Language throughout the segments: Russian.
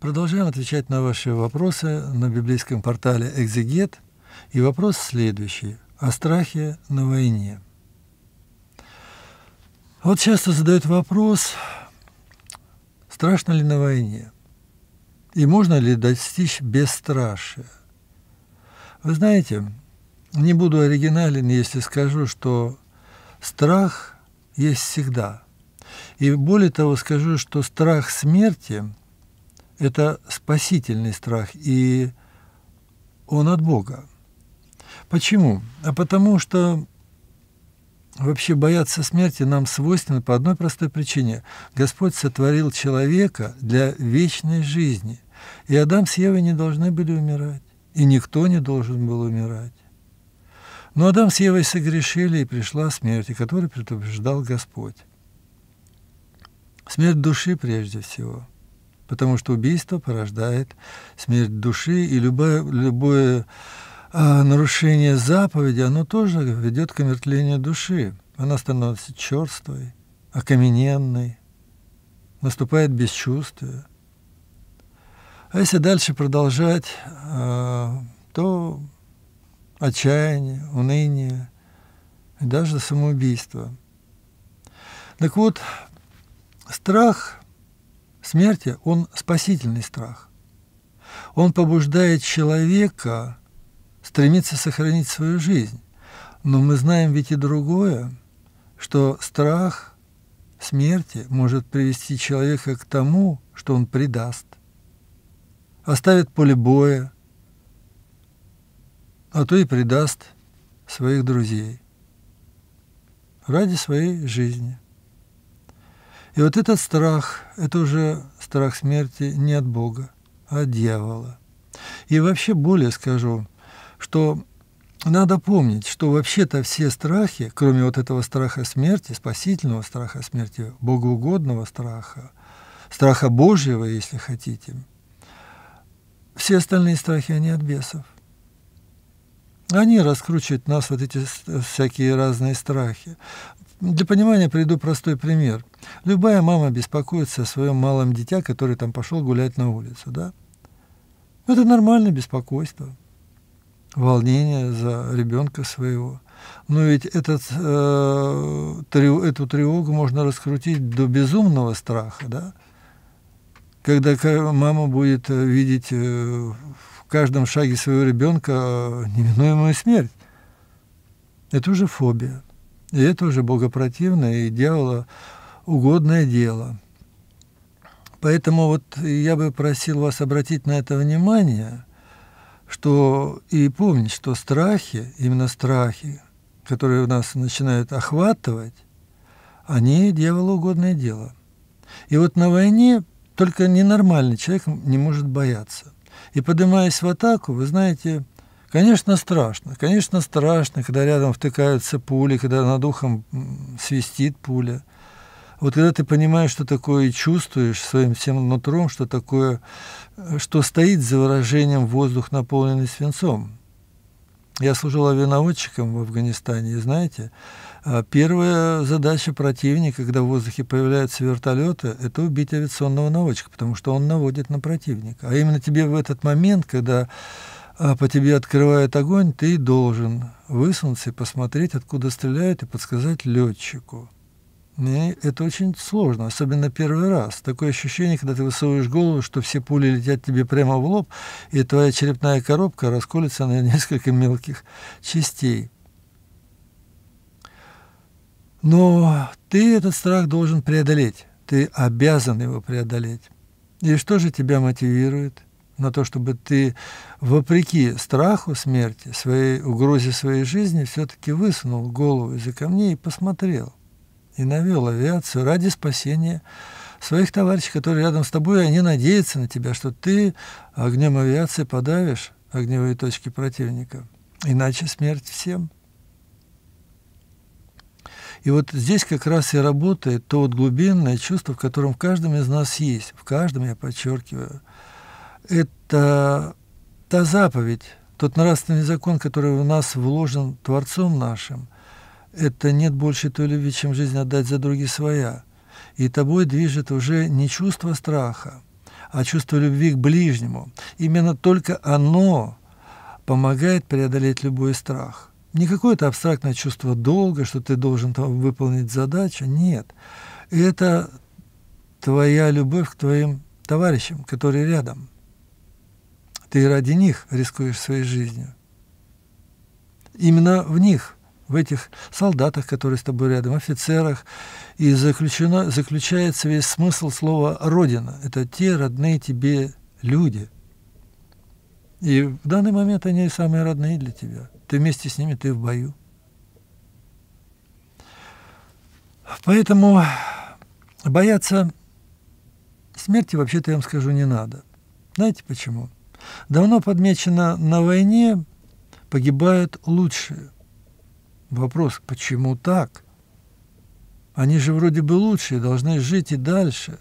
Продолжаем отвечать на ваши вопросы на библейском портале «Экзегет». И вопрос следующий. О страхе на войне. Вот часто задают вопрос, страшно ли на войне? И можно ли достичь бесстрашия? Вы знаете, не буду оригинален, если скажу, что страх есть всегда. И более того скажу, что страх смерти – это спасительный страх, и он от Бога. Почему? А потому что вообще бояться смерти нам свойственно по одной простой причине. Господь сотворил человека для вечной жизни, и Адам с Евой не должны были умирать, и никто не должен был умирать. Но Адам с Евой согрешили, и пришла смерть, которую предупреждал Господь. Смерть души прежде всего – потому что убийство порождает смерть души, и любое, любое а, нарушение заповеди, оно тоже ведет к омертвлению души. Она становится черствой, окамененной, наступает бесчувствие. А если дальше продолжать, а, то отчаяние, уныние, и даже самоубийство. Так вот, страх – Смерти он спасительный страх. Он побуждает человека стремиться сохранить свою жизнь. Но мы знаем ведь и другое, что страх смерти может привести человека к тому, что он предаст, оставит поле боя, а то и предаст своих друзей ради своей жизни. И вот этот страх, это уже страх смерти не от Бога, а от дьявола. И вообще более скажу, что надо помнить, что вообще-то все страхи, кроме вот этого страха смерти, спасительного страха смерти, богоугодного страха, страха Божьего, если хотите, все остальные страхи, они от бесов. Они раскручивают нас, вот эти всякие разные страхи. Для понимания приведу простой пример. Любая мама беспокоится о своем малом дитя, который там пошел гулять на улицу, да? Это нормальное беспокойство, волнение за ребенка своего. Но ведь этот, э, трев, эту тревогу можно раскрутить до безумного страха, да? Когда мама будет э, видеть э, в каждом шаге своего ребенка э, неминуемую смерть. Это уже фобия. И это уже богопротивное и дьявола угодное дело. Поэтому вот я бы просил вас обратить на это внимание, что и помнить, что страхи, именно страхи, которые у нас начинают охватывать, они дьяволу угодное дело. И вот на войне только ненормальный человек не может бояться. И поднимаясь в атаку, вы знаете, Конечно, страшно. Конечно, страшно, когда рядом втыкаются пули, когда над ухом свистит пуля. Вот когда ты понимаешь, что такое, и чувствуешь своим всем нутром, что такое, э, что стоит за выражением «воздух, наполненный свинцом». Я служил авианаводчиком в Афганистане, и знаете, а, первая задача противника, когда в воздухе появляются вертолеты, это убить авиационного наводчика, потому что он наводит на противника. А именно тебе в этот момент, когда а по тебе открывает огонь, ты должен высунуться и посмотреть, откуда стреляют, и подсказать летчику. И это очень сложно, особенно первый раз. Такое ощущение, когда ты высовываешь голову, что все пули летят тебе прямо в лоб, и твоя черепная коробка расколется на несколько мелких частей. Но ты этот страх должен преодолеть. Ты обязан его преодолеть. И что же тебя мотивирует? на то, чтобы ты вопреки страху смерти, своей угрозе своей жизни, все-таки высунул голову из-за камней и посмотрел, и навел авиацию ради спасения своих товарищей, которые рядом с тобой, и они надеются на тебя, что ты огнем авиации подавишь огневые точки противника. Иначе смерть всем. И вот здесь как раз и работает то вот глубинное чувство, в котором в каждом из нас есть. В каждом, я подчеркиваю, это та заповедь, тот нравственный закон, который у нас вложен Творцом нашим, это нет больше той любви, чем жизнь отдать за другие своя. И тобой движет уже не чувство страха, а чувство любви к ближнему. Именно только оно помогает преодолеть любой страх. Не какое-то абстрактное чувство долга, что ты должен там выполнить задачу, нет. Это твоя любовь к твоим товарищам, которые рядом – ты ради них рискуешь своей жизнью. Именно в них, в этих солдатах, которые с тобой рядом, офицерах, и заключено, заключается весь смысл слова «родина». Это те родные тебе люди. И в данный момент они самые родные для тебя. Ты вместе с ними, ты в бою. Поэтому бояться смерти, вообще-то, я вам скажу, не надо. Знаете почему? Давно подмечено, на войне погибают лучшие. Вопрос, почему так? Они же вроде бы лучшие, должны жить и дальше.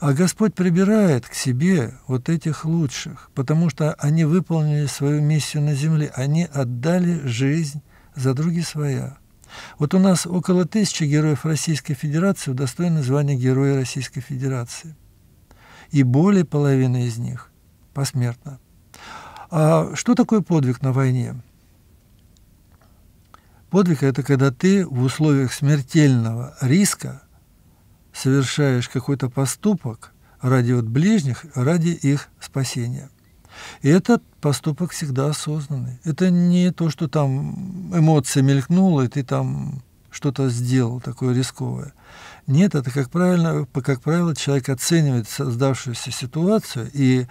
А Господь прибирает к себе вот этих лучших, потому что они выполнили свою миссию на земле, они отдали жизнь за други своя. Вот у нас около тысячи героев Российской Федерации удостоены звания Героя Российской Федерации – и более половины из них посмертно. А что такое подвиг на войне? Подвиг – это когда ты в условиях смертельного риска совершаешь какой-то поступок ради вот ближних, ради их спасения. И этот поступок всегда осознанный. Это не то, что там эмоция мелькнула, и ты там что-то сделал такое рисковое. Нет, это, как, правильно, как правило, человек оценивает создавшуюся ситуацию и,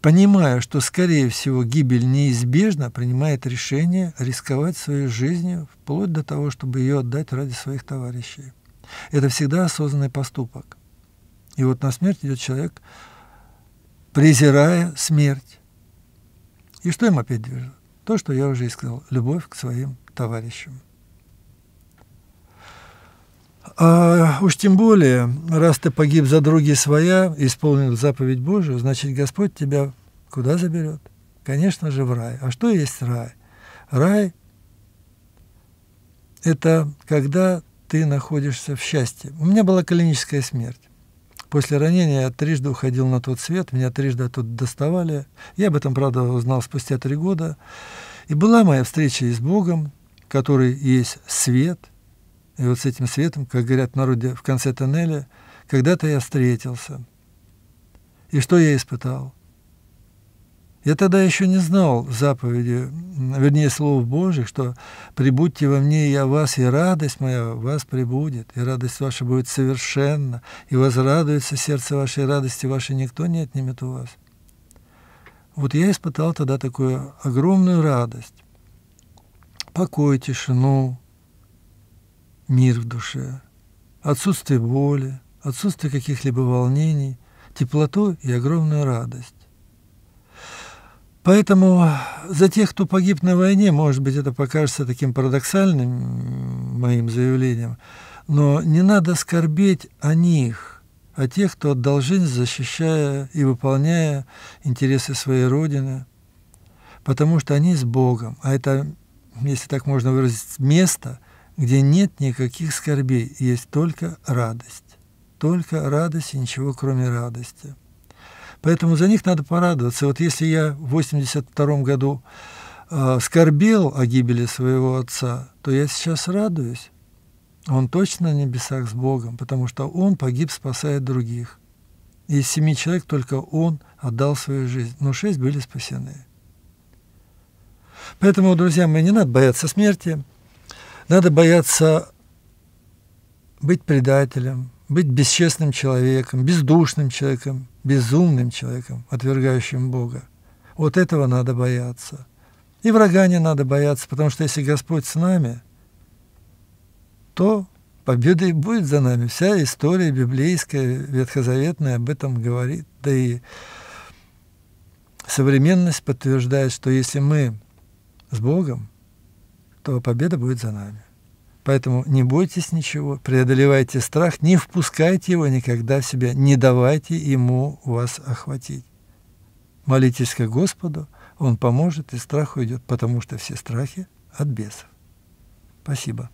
понимая, что, скорее всего, гибель неизбежна, принимает решение рисковать своей жизнью, вплоть до того, чтобы ее отдать ради своих товарищей. Это всегда осознанный поступок. И вот на смерть идет человек, презирая смерть. И что им опять движет? То, что я уже и сказал, любовь к своим товарищам. А уж тем более, раз ты погиб за други своя, исполнил заповедь Божию, значит, Господь тебя куда заберет? Конечно же, в рай. А что есть рай? Рай – это когда ты находишься в счастье. У меня была клиническая смерть. После ранения я трижды уходил на тот свет, меня трижды тут доставали. Я об этом, правда, узнал спустя три года. И была моя встреча и с Богом, который есть свет – и вот с этим светом, как говорят в народе, в конце тоннеля, когда-то я встретился. И что я испытал? Я тогда еще не знал заповеди, вернее, слов Божьих, что «прибудьте во мне, и я вас, и радость моя вас прибудет, и радость ваша будет совершенна, и возрадуется сердце ваше, радости вашей никто не отнимет у вас». Вот я испытал тогда такую огромную радость, покой, тишину, мир в душе, отсутствие боли, отсутствие каких-либо волнений, теплоту и огромную радость. Поэтому за тех, кто погиб на войне, может быть, это покажется таким парадоксальным моим заявлением, но не надо скорбеть о них, о тех, кто отдал жизнь, защищая и выполняя интересы своей Родины, потому что они с Богом, а это, если так можно выразить, место – где нет никаких скорбей, есть только радость. Только радость и ничего кроме радости. Поэтому за них надо порадоваться. Вот если я в 82 году э, скорбел о гибели своего отца, то я сейчас радуюсь. Он точно на небесах с Богом, потому что он погиб, спасая других. Из семи человек только он отдал свою жизнь, но шесть были спасены. Поэтому, друзья мои, не надо бояться смерти. Надо бояться быть предателем, быть бесчестным человеком, бездушным человеком, безумным человеком, отвергающим Бога. Вот этого надо бояться. И врага не надо бояться, потому что если Господь с нами, то победа и будет за нами. Вся история библейская, ветхозаветная об этом говорит. Да и современность подтверждает, что если мы с Богом, то победа будет за нами. Поэтому не бойтесь ничего, преодолевайте страх, не впускайте его никогда в себя, не давайте ему вас охватить. Молитесь к Господу, Он поможет, и страх уйдет, потому что все страхи от бесов. Спасибо.